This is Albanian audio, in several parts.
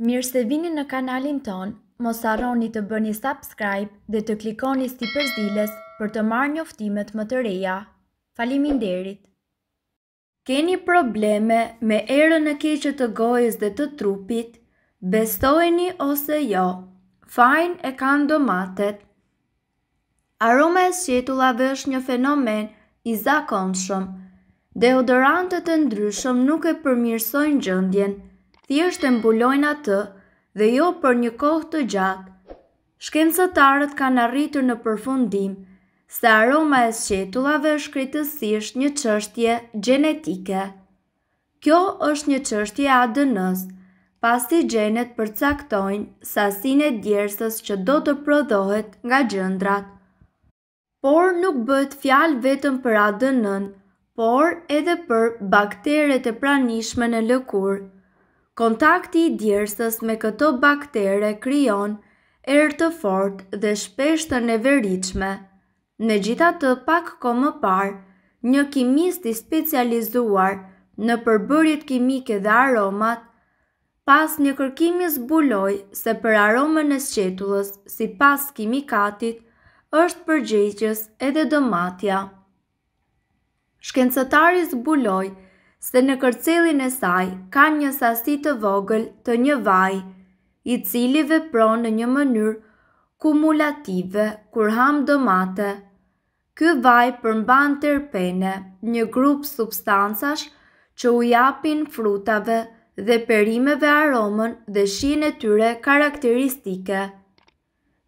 Mirë se vini në kanalin ton, mos arroni të bëni subscribe dhe të klikoni si përzdiles për të marrë njoftimet më të reja. Falimin derit! Keni probleme me erën e keqët të gojës dhe të trupit, bestojni ose jo, fajn e kanë domatet. Aroma e shqetullave është një fenomen i zakonshëm, deodorantët e ndryshëm nuk e përmirsojnë gjëndjenë, thjesht e mbulojnë atë dhe jo për një kohë të gjatë. Shkencëtarët kanë arritur në përfundim se aroma e shqetullave është kritësisht një qështje genetike. Kjo është një qështje ADN-s, pasi gjenet përcaktojnë sasin e djersës që do të prodohet nga gjëndrat. Por nuk bëtë fjalë vetëm për ADN-n, por edhe për bakteret e pranishme në lëkurë. Kontakti i djersës me këto baktere kryon erë të fort dhe shpesht të neveritshme. Në gjitha të pak komë më parë, një kimisti specializuar në përbërjet kimike dhe aromat, pas një kërkimi zbuloj se për aromën e shqetullës si pas kimikatit, është përgjegjës edhe dëmatja. Shkencëtari zbuloj se në kërcelin e saj ka një sasi të vogël të një vaj, i cili vepron në një mënyrë kumulative kur ham domate. Ky vaj përmban terpene, një grup substancash që u japin frutave dhe perimeve aromën dhe shine tyre karakteristike.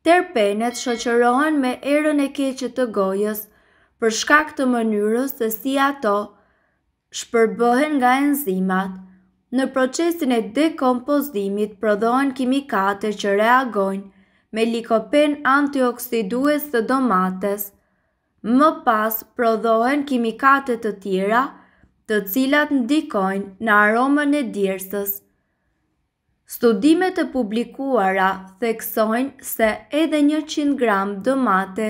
Terpenet shoqërohen me erën e keqe të gojës për shkak të mënyrës se si ato shpërbëhen nga enzimat. Në procesin e dekompozimit prodhohen kimikate që reagojnë me likopen antioksidues të domates. Më pas prodhohen kimikate të tjera të cilat ndikojnë në aromën e djersës. Studimet e publikuara theksojnë se edhe 100 gram domate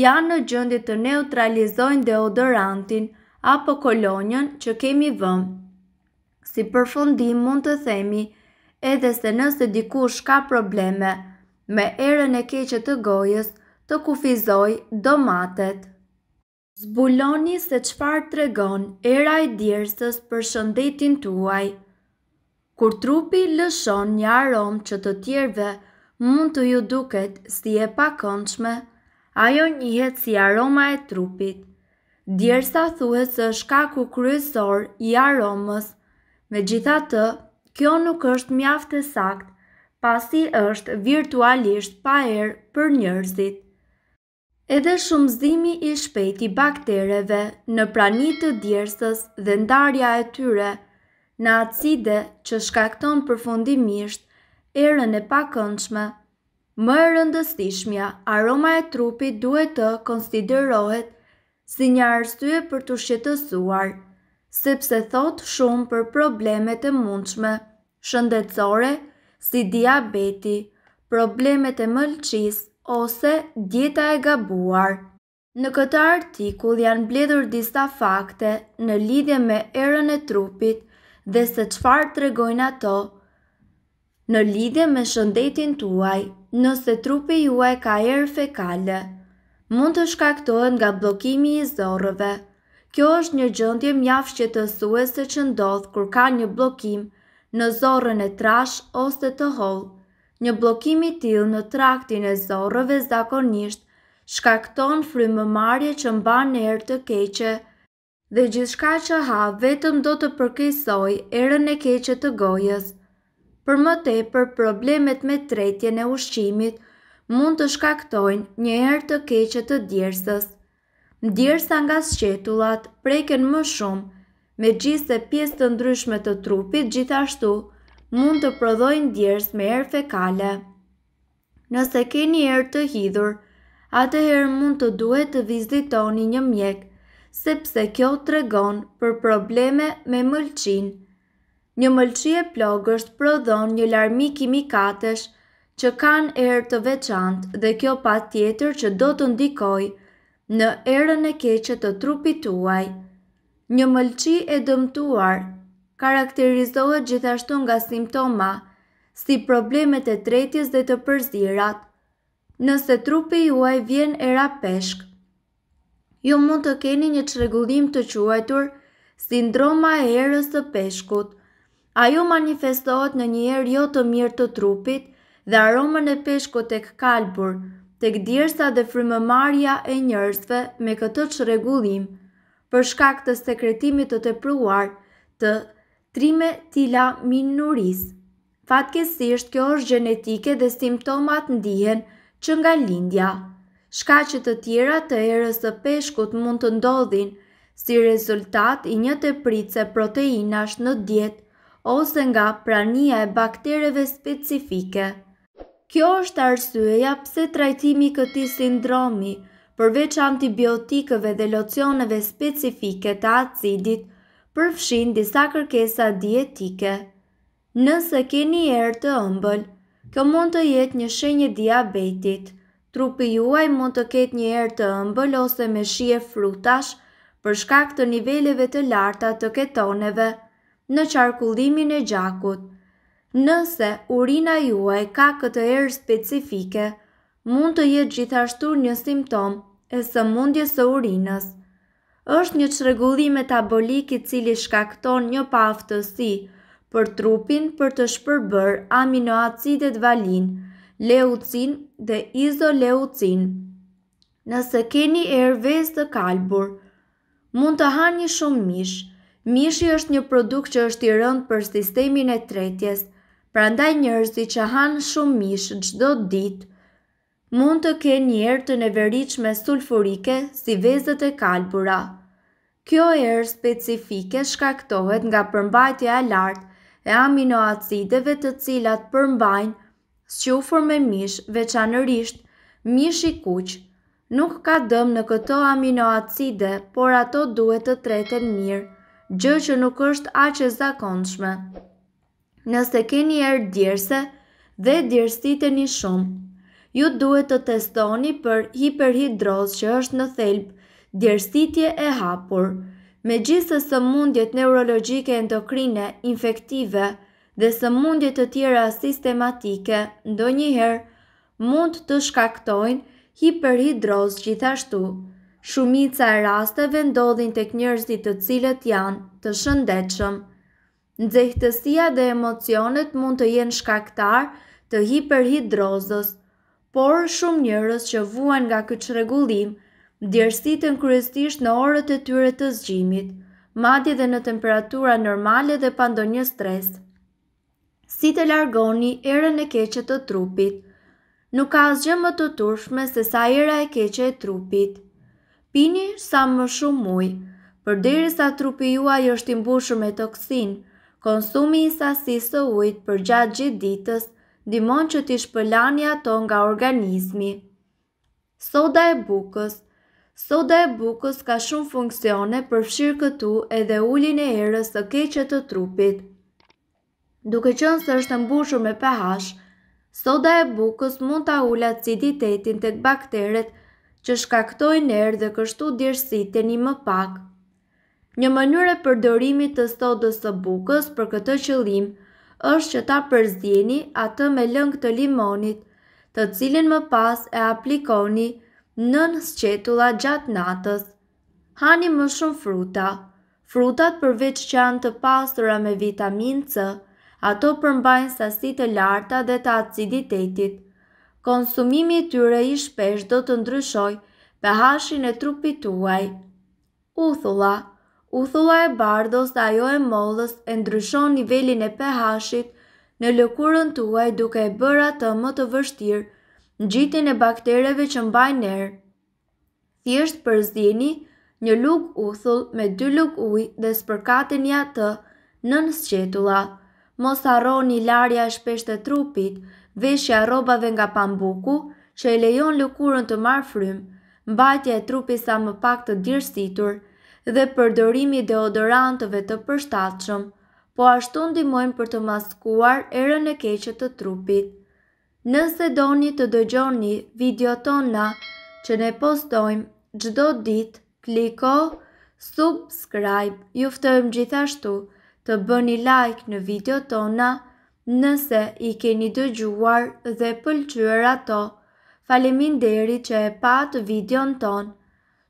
janë në gjendje të neutralizojnë deodorantin apo kolonjën që kemi vëm. Si përfundim mund të themi, edhe se nëse dikush ka probleme me erën e keqe të gojës, të kufizoj domatet. Zbuloni se qfar të regon era e djersës për shëndetin tuaj. Kur trupi lëshon një aromë që të tjerve mund të ju duket si e pakonçme, ajo njëhet si aroma e trupit djersa thuhet se shkaku kryesor i aromës. Me gjitha të, kjo nuk është mjaftë e sakt, pasi është virtualisht pa erë për njërzit. Edhe shumëzimi i shpejt i baktereve në pranit të djersës dhe ndarja e tyre, në acide që shkakton përfundimisht erën e pakëndshme, më e rëndësishmja aroma e trupit duhet të konsiderohet si një arsye për të shqetësuar, sepse thot shumë për problemet e mundshme, shëndetësore, si diabeti, problemet e mëlqis ose dieta e gabuar. Në këtë artikull janë bledhur disa fakte në lidhje me erën e trupit dhe se qfar të regojnë ato. Në lidhje me shëndetin tuaj, nëse trupi juaj ka erë fekale, mund të shkaktohen nga blokimi i zorëve. Kjo është një gjëndje mjaf shqetësuese që ndodhë kur ka një blokim në zorën e trash ose të holë. Një blokimi til në traktin e zorëve zakonisht shkakton marje që mban në erë të keqe dhe gjithshka që ha vetëm do të përkejsoj erën e keqe të gojës. Për më tepër problemet me tretjen e ushqimit mund të shkaktojnë një erë të keqet të djersës. Në djersa nga shqetulat preken më shumë, me gjithë pjesë të ndryshme të trupit gjithashtu, mund të prodhojnë djersë me erë fekale. Nëse ke një erë të hidhur, atëherë mund të duhet të vizitoni një mjek, sepse kjo të regon për probleme me mëlqinë. Një mëlqie e plogës prodhon një larmi kimikatesh që kanë erë të veçant dhe kjo pa tjetër që do të ndikoj në erën e keqe të trupit tuaj. Një mëlqi e dëmtuar karakterizohet gjithashtu nga simptoma si problemet e tretjes dhe të përzirat. Nëse trupi juaj vjen era peshk, ju mund të keni një qregullim të quajtur sindroma e erës të peshkut. Ajo manifestohet në një erë jo të mirë të trupit, dhe aromën e peshko të këkalpur, të këdjersa dhe frimëmarja e njërzve me këtë që regullim, për shkak të sekretimit të të pruar të trime tila minuris. Fatkesisht kjo është genetike dhe simptomat ndihen që nga lindja. Shka që të tjera të erës të peshkut mund të ndodhin si rezultat i një të pritse proteinash në djetë ose nga prania e baktereve specifike. Kjo është arsyeja pse trajtimi këti sindromi, përveç antibiotikëve dhe locioneve specifike të acidit, përfshin disa kërkesa dietike. Nëse keni erë të ëmbël, kjo mund të jetë një shenjë diabetit. Trupi juaj mund të ketë një erë të ëmbël ose me shije frutash për shkak të niveleve të larta të ketoneve në qarkullimin e gjakut. Nëse urina juaj ka këtë erë specifike, mund të jetë gjithashtu një simptom e së mundje së urinës. Êshtë një qregullim metabolik i cili shkakton një paftësi për trupin për të shpërbër aminoacidet valin, leucin dhe izoleucin. Nëse keni erë vezë të kalbur, mund të hanë një shumë mish. Mishi është një produkt që është i rëndë për sistemin e tretjesë, pra ndaj që hanë shumë mishë gjdo ditë, mund të ke njërë të neveriqme sulfurike si vezet e kalbura. Kjo erë specifike shkaktohet nga përmbajtja e lartë e aminoacideve të cilat përmbajnë squfur me mish veçanërisht mish i kuq. Nuk ka dëm në këto aminoacide, por ato duhet të tretën mirë, gjë që nuk është aq e zakonshme nëse keni erë djerëse dhe një shumë. Ju duhet të testoni për hiperhidrozë që është në thelbë, djerëstitje e hapur. Me gjithë se së mundjet neurologjike endokrine, infektive dhe së mundjet të tjera sistematike, ndo njëherë mund të shkaktojnë hiperhidrozë gjithashtu. Shumica e rasteve ndodhin të kënjërzit të cilët janë të shëndechëm. Nxehtësia dhe emocionet mund të jenë shkaktar të hiperhidrozës, por shumë njerëz që vuan nga ky çrregullim djersitën kryesisht në orët e tyre të zgjimit, madje edhe në temperatura normale dhe pa ndonjë stres. Si të largoni erën e keqe të trupit? Nuk ka asgjë më të turshme se sa era e keqe e trupit. Pini sa më shumë ujë, përderisa trupi juaj është i mbushur me toksinë. Konsumi i sasisë të ujit për gjatë gjithë ditës dimon që t'i shpëlani ato nga organizmi. Soda e bukës Soda e bukës ka shumë funksione përfshirë këtu edhe ullin e erës të keqet të trupit. Duke që së është mbushur me pH, soda e bukës mund t'a ullat aciditetin të bakteret që shkaktojnë erë dhe kështu djërësitin i më pakë. Një mënyrë e përdorimit të sodës së bukës për këtë qëllim është që ta përzdjeni atë me lëngë të limonit, të cilin më pas e aplikoni në në sqetula gjatë natës. Hani më shumë fruta. Frutat përveç që janë të pasura me vitaminë C, ato përmbajnë sasi të larta dhe të aciditetit. Konsumimi i tyre i shpesh do të ndryshoj pH-in e trupit tuaj. Uthulla u thua e bardhos dhe ajo e mollës e ndryshon nivelin e pH-shit në lëkurën tuaj duke e bëra të më të vështirë në gjitin e baktereve që mbaj nërë. Thjesht për zdini një luk uthull me dy luk uj dhe spërkatin ja të në nësqetula. Mos arro një larja shpesht e trupit, veshja robave nga pambuku që e lejon lëkurën të marë frymë, mbajtja e trupit sa më pak të dirësitur, dhe përdorimi deodorantëve të përshtatshëm, po ashtu ndihmojnë për të maskuar erën e keqe të trupit. Nëse doni të dëgjoni video tona që ne postojmë gjdo dit, kliko, subscribe, juftojmë gjithashtu të bëni like në video tona nëse i keni dëgjuar dhe pëlqyër ato. Falemin deri që e patë video në tonë